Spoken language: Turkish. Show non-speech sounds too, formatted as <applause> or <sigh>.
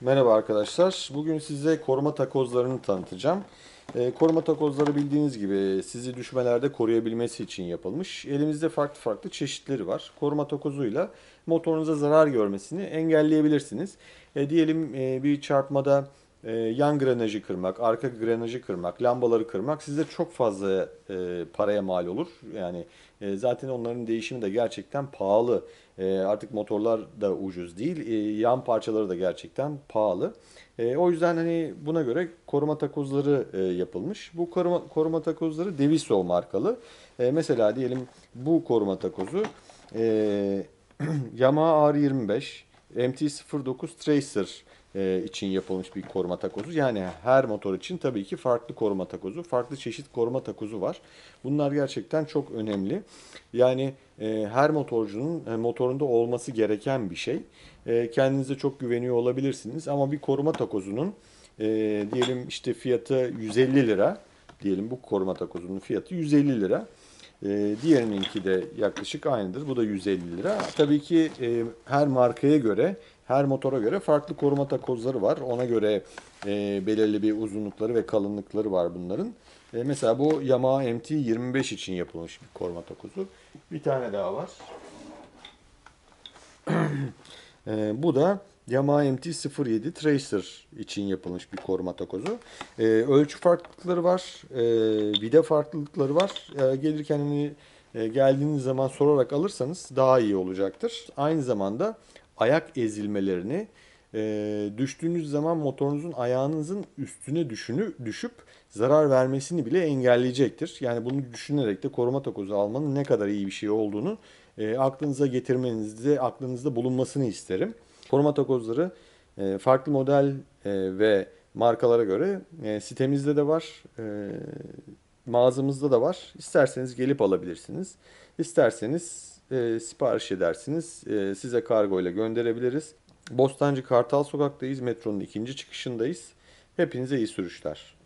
Merhaba arkadaşlar. Bugün size koruma takozlarını tanıtacağım. E, koruma takozları bildiğiniz gibi sizi düşmelerde koruyabilmesi için yapılmış. Elimizde farklı farklı çeşitleri var. Koruma takozuyla motorunuza zarar görmesini engelleyebilirsiniz. E, diyelim e, bir çarpmada e, yan granajı kırmak, arka granajı kırmak, lambaları kırmak size çok fazla e, paraya mal olur. Yani e, zaten onların değişimi de gerçekten pahalı. E, artık motorlar da ucuz değil. E, yan parçaları da gerçekten pahalı. E, o yüzden hani buna göre koruma takozları e, yapılmış. Bu koruma, koruma takozları Deviso markalı. E, mesela diyelim bu koruma takozu e, <clears throat> Yamaha R25 MT-09 Tracer e, için yapılmış bir koruma takozu. Yani her motor için tabii ki farklı koruma takozu, farklı çeşit koruma takozu var. Bunlar gerçekten çok önemli. Yani e, her motorcunun e, motorunda olması gereken bir şey. E, kendinize çok güveniyor olabilirsiniz ama bir koruma takozunun e, diyelim işte fiyatı 150 lira diyelim bu koruma takozunun fiyatı 150 lira. E, diğerininki de yaklaşık aynıdır. Bu da 150 lira. Tabii ki e, her markaya göre her motora göre farklı koruma takozları var. Ona göre e, belirli bir uzunlukları ve kalınlıkları var bunların. E, mesela bu Yamaha MT-25 için yapılmış bir koruma takozu. Bir tane daha var. <clears throat> e, bu da Yamaha MT-07 Tracer için yapılmış bir koruma takozu. E, ölçü farklılıkları var. E, vida farklılıkları var. E, gelirken hani e, geldiğiniz zaman sorarak alırsanız daha iyi olacaktır. Aynı zamanda ayak ezilmelerini e, düştüğünüz zaman motorunuzun ayağınızın üstüne düşünü, düşüp zarar vermesini bile engelleyecektir. Yani bunu düşünerek de koruma takozu almanın ne kadar iyi bir şey olduğunu e, aklınıza getirmenizde, aklınızda bulunmasını isterim. Koruma takozları e, farklı model e, ve markalara göre e, sitemizde de var, e, mağazamızda da var. İsterseniz gelip alabilirsiniz. İsterseniz e, sipariş edersiniz. E, size kargo ile gönderebiliriz. Bostancı Kartal Sokak'tayız. Metronun ikinci çıkışındayız. Hepinize iyi sürüşler.